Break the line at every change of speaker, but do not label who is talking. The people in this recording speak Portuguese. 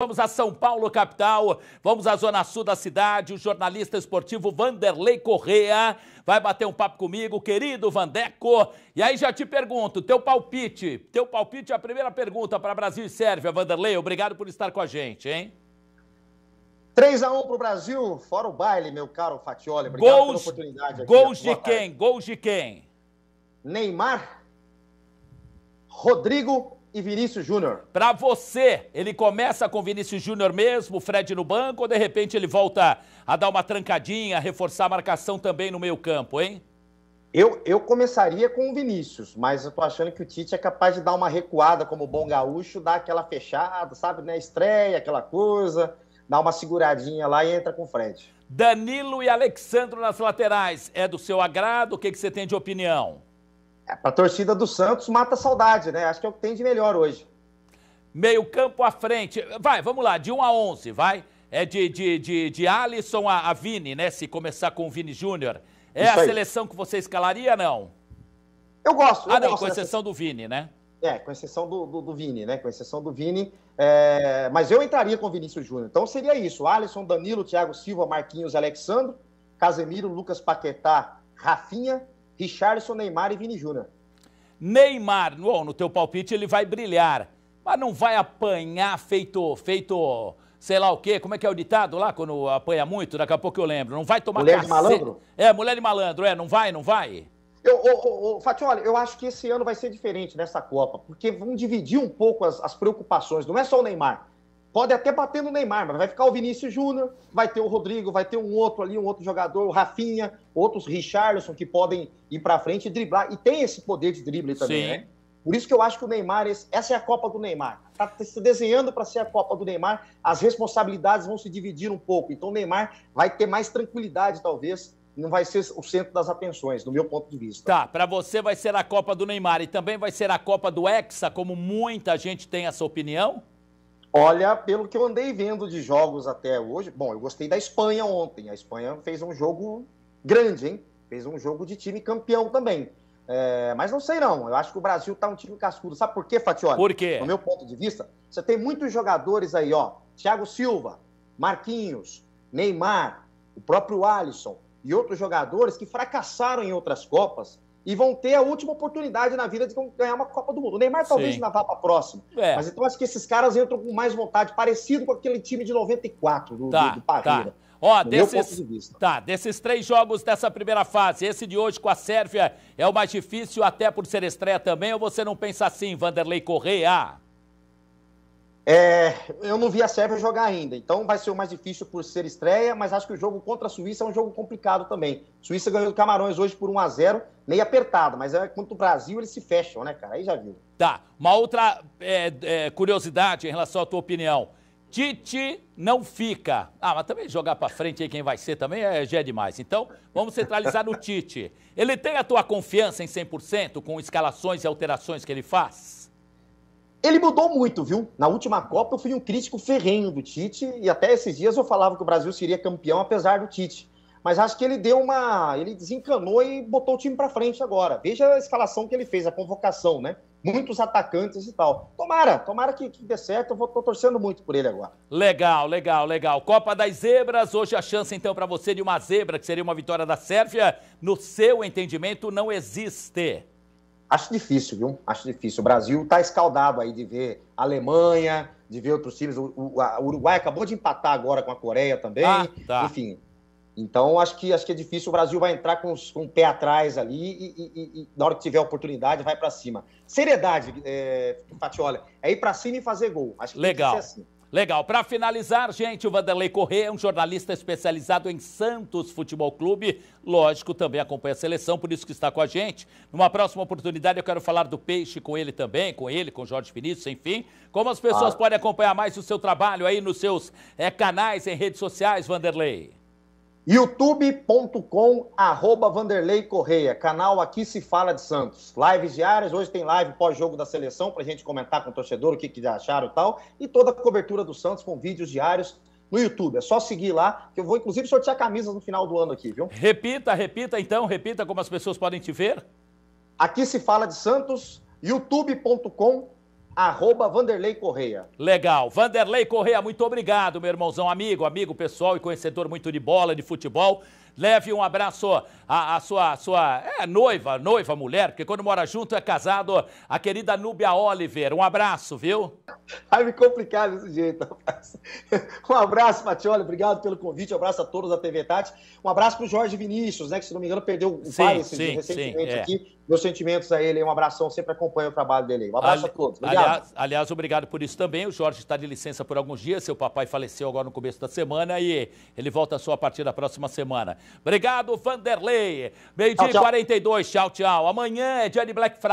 Vamos a São Paulo, capital. Vamos à zona sul da cidade. O jornalista esportivo Vanderlei Correa vai bater um papo comigo, querido Vandeco. E aí já te pergunto, teu palpite, teu palpite é a primeira pergunta para Brasil e Sérvia, Vanderlei. Obrigado por estar com a gente, hein?
3 a 1 para o Brasil, fora o baile, meu caro Fatioli. Obrigado gols, pela oportunidade. Aqui. Gols de
quem? Gols de quem? Neymar, Rodrigo e Vinícius Júnior. Para você, ele começa com Vinícius Júnior mesmo, Fred no banco, ou de repente ele volta a dar uma trancadinha, reforçar a marcação também no meio campo, hein?
Eu, eu começaria com o Vinícius, mas eu tô achando que o Tite é capaz de dar uma recuada como bom gaúcho, dar aquela fechada, sabe, né? Estreia, aquela coisa, dar uma seguradinha lá e entra com o Fred.
Danilo e Alexandro nas laterais, é do seu agrado? O que, que você tem de opinião?
Para a torcida do Santos, mata a saudade, né? Acho que é o que tem de melhor hoje.
Meio campo à frente. Vai, vamos lá, de 1 a 11, vai. É de, de, de, de Alisson a, a Vini, né? Se começar com o Vini Júnior. É Isso a aí. seleção que você escalaria, não? Eu gosto. Eu ah, não, gosto com exceção dessa... do Vini, né?
É, com exceção do, do, do, Vini, né? Com exceção do Vini. É... Mas eu entraria com o Vinícius Júnior. Então seria isso: Alisson, Danilo, Thiago Silva, Marquinhos, Alexandre, Casemiro, Lucas Paquetá, Rafinha, Richardson, Neymar e Vini Júnior.
Neymar, no, no teu palpite ele vai brilhar, mas não vai apanhar feito, feito sei lá o quê, como é que é o ditado lá, quando apanha muito, daqui a pouco eu lembro, não vai tomar... Mulher cacete. de malandro? É, mulher de malandro, é, não vai, não vai?
Eu, eu, olha, eu acho que esse ano vai ser diferente nessa Copa, porque vão dividir um pouco as, as preocupações, não é só o Neymar. Pode até bater no Neymar, mas vai ficar o Vinícius Júnior, vai ter o Rodrigo, vai ter um outro ali, um outro jogador, o Rafinha, outros Richarlison que podem ir para frente e driblar. E tem esse poder de drible também, Sim. né? Por isso que eu acho que o Neymar, essa é a Copa do Neymar. Está se desenhando para ser a Copa do Neymar, as responsabilidades vão se dividir um pouco. Então o Neymar vai ter mais tranquilidade, talvez, não vai ser o centro das atenções, do meu ponto de vista.
Tá, para você vai ser a Copa do Neymar e também vai ser a Copa do Hexa, como muita gente tem essa opinião? Olha, pelo que
eu andei vendo de jogos até hoje, bom, eu gostei da Espanha ontem. A Espanha fez um jogo grande, hein? Fez um jogo de time campeão também. É, mas não sei não, eu acho que o Brasil tá um time cascudo. Sabe por quê, Fatiola? Por quê? No meu ponto de vista, você tem muitos jogadores aí, ó. Thiago Silva, Marquinhos, Neymar, o próprio Alisson e outros jogadores que fracassaram em outras Copas e vão ter a última oportunidade na vida de ganhar uma Copa do Mundo. O Neymar talvez Sim. ainda vá para próximo. É. Mas então acho que esses caras entram com mais vontade, parecido com aquele time de 94 do, tá, do, do Parreira. Tá. Né? Ó, desses, de
tá, desses três jogos dessa primeira fase, esse de hoje com a Sérvia é o mais difícil, até por ser estreia também, ou você não pensa assim, Vanderlei Correia?
É, eu não vi a Sérvia jogar ainda, então vai ser o mais difícil por ser estreia, mas acho que o jogo contra a Suíça é um jogo complicado também. Suíça ganhou do Camarões hoje por 1 a 0 meio apertado, mas é, contra o Brasil eles se fecham, né, cara? Aí já viu.
Tá, uma outra é, é, curiosidade em relação à tua opinião. Tite não fica. Ah, mas também jogar para frente aí quem vai ser também é, já é demais. Então, vamos centralizar no Tite. Ele tem a tua confiança em 100% com escalações e alterações que ele faz?
Ele mudou muito, viu? Na última Copa eu fui um crítico ferrenho do Tite e até esses dias eu falava que o Brasil seria campeão apesar do Tite. Mas acho que ele deu uma, ele desencanou e botou o time para frente agora. Veja a escalação que ele fez, a convocação, né? Muitos atacantes e tal. Tomara, tomara que, que dê certo. Eu vou, tô torcendo muito por ele agora.
Legal, legal, legal. Copa das Zebras. Hoje a chance então para você de uma zebra que seria uma vitória da Sérvia, no seu entendimento, não existe.
Acho difícil, viu? Acho difícil. O Brasil está escaldado aí de ver a Alemanha, de ver outros times. O, o Uruguai acabou de empatar agora com a Coreia também. Ah, tá. Enfim. Então, acho que, acho que é difícil. O Brasil vai entrar com, com o pé atrás ali e, e, e na hora que tiver oportunidade, vai para cima. Seriedade, é, Fatiola, é ir para cima e fazer gol. Acho que Legal. Tem que ser
assim. Legal. Para finalizar, gente, o Vanderlei Corrêa é um jornalista especializado em Santos Futebol Clube. Lógico, também acompanha a seleção, por isso que está com a gente. Numa próxima oportunidade, eu quero falar do peixe com ele também, com ele, com Jorge Vinícius, enfim. Como as pessoas ah. podem acompanhar mais o seu trabalho aí nos seus é, canais, em redes sociais, Vanderlei?
youtube.com arroba Vanderlei Correia, canal Aqui Se Fala de Santos. Lives diárias, hoje tem live pós-jogo da seleção para a gente comentar com o torcedor o que, que acharam e tal. E toda a cobertura do Santos com vídeos diários no YouTube. É só seguir lá, que eu vou inclusive sortear camisas no final do ano aqui, viu?
Repita, repita então, repita como as pessoas podem te ver. Aqui se fala de Santos,
youtube.com arroba Vanderlei Correia.
Legal. Vanderlei Correia, muito obrigado, meu irmãozão, amigo, amigo pessoal e conhecedor muito de bola, de futebol. Leve um abraço à, à sua, à sua é, noiva, noiva mulher, porque quando mora junto é casado, a querida Núbia Oliver. Um abraço, viu? Vai me complicar desse jeito, rapaz.
Um abraço, Matioli, obrigado pelo convite, um abraço a todos da TV Tati. Um abraço para o Jorge Vinícius, né, que se não me engano perdeu o sim, sim, recentemente sim, é. aqui. Meus sentimentos a ele, um abração, sempre acompanho o trabalho dele. Um abraço Ali, a todos. Obrigado aliás,
aliás, obrigado por isso também. O Jorge está de licença por alguns dias. Seu papai faleceu agora no começo da semana e ele volta só a partir da próxima semana. Obrigado, Vanderlei. Meio-dia 42. Tchau, tchau. Amanhã é dia de Black Friday.